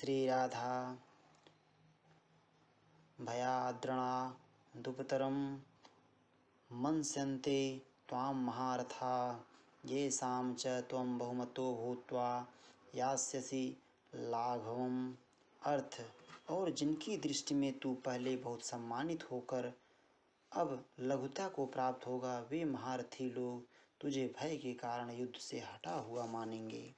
श्रीराधा भयाद्रणा दुपतरं मनस्यंते त्वां महारथा ये साम चम बहुमतो भूत्वा यास्यसि लाघव अर्थ और जिनकी दृष्टि में तू पहले बहुत सम्मानित होकर अब लघुता को प्राप्त होगा वे महारथी लोग तुझे भय के कारण युद्ध से हटा हुआ मानेंगे